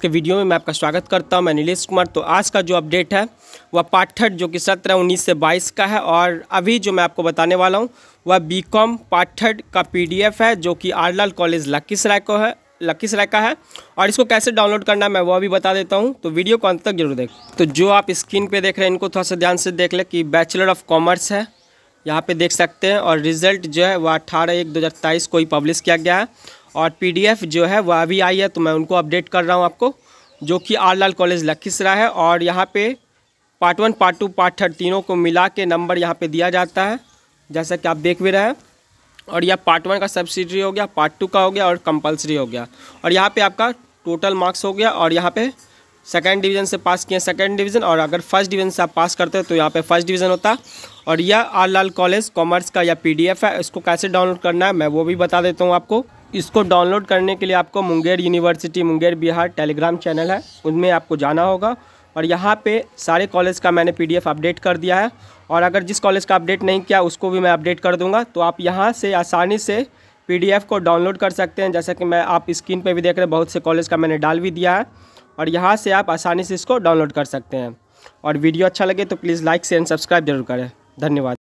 के वीडियो में मैं आपका स्वागत करता हूं मैं नीलेश कुमार तो आज का जो अपडेट है वह पाठ्यट जो कि सत्रह उन्नीस से बाईस का है और अभी जो मैं आपको बताने वाला हूं वह बी कॉम पाठ्यट का पीडीएफ है जो कि आरलाल कॉलेज लखीसराय को है लखीसराय का है और इसको कैसे डाउनलोड करना है मैं वो भी बता देता हूँ तो वीडियो को अंत तक जरूर देख तो जो आप स्क्रीन पर देख रहे हैं इनको थोड़ा सा ध्यान से देख लें कि बैचलर ऑफ कॉमर्स है यहाँ पे देख सकते हैं और रिजल्ट जो है वह अठारह एक दो हज़ार तेईस को ही पब्लिश किया गया है और पी जो है वह अभी आई है तो मैं उनको अपडेट कर रहा हूँ आपको जो कि आर लाल कॉलेज लखीसराय है और यहाँ पे part one part two part third तीनों को मिला के नंबर यहाँ पे दिया जाता है जैसा कि आप देख भी रहे हैं और यह पार्ट वन का सब्सिडी हो गया पार्ट टू का हो गया और कंपलसरी हो गया और यहाँ पे आपका टोटल मार्क्स हो गया और यहाँ पे सेकेंड डिवीज़न से पास किए सेकेंड डिवीज़न और अगर फर्स्ट डिवीज़न से आप पास करते हो तो यहाँ पर फर्स्ट डिवीज़न होता और यह आर लाल कॉलेज कॉमर्स का या पी है इसको कैसे डाउनलोड करना है मैं वो भी बता देता हूँ आपको इसको डाउनलोड करने के लिए आपको Munger university Munger Bihar Telegram channel है उनमें आपको जाना होगा और यहाँ पे सारे कॉलेज का मैंने पीडीएफ अपडेट कर दिया है और अगर जिस कॉलेज का अपडेट नहीं किया उसको भी मैं अपडेट कर दूँगा तो आप यहाँ से आसानी से पीडीएफ को डाउनलोड कर सकते हैं जैसा कि मैं आप स्क्रीन पर भी देख रहे हैं बहुत से कॉलेज का मैंने डाल भी दिया है और यहाँ से आप आसानी से इसको डाउनलोड कर सकते हैं और वीडियो अच्छा लगे तो please like share and subscribe जरूर करें धन्यवाद